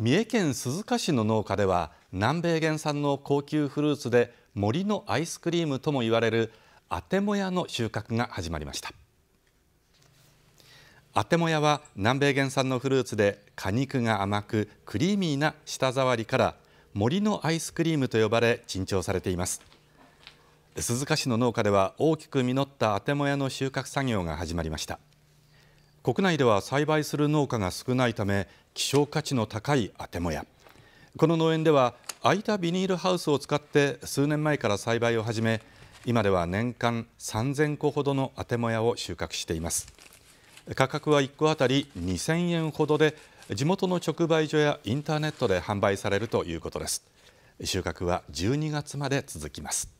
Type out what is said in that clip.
三重県鈴鹿市の農家では南米原産の高級フルーツで森のアイスクリームとも言われるアテモヤの収穫が始まりましたアテモヤは南米原産のフルーツで果肉が甘くクリーミーな舌触りから森のアイスクリームと呼ばれ珍重されています鈴鹿市の農家では大きく実ったアテモヤの収穫作業が始まりました国内では栽培する農家が少ないため希少価値の高いあてもやこの農園では空いたビニールハウスを使って数年前から栽培を始め今では年間3000個ほどのあてもやを収穫しています価格は1個あたり2000円ほどで地元の直売所やインターネットで販売されるということです収穫は12月まで続きます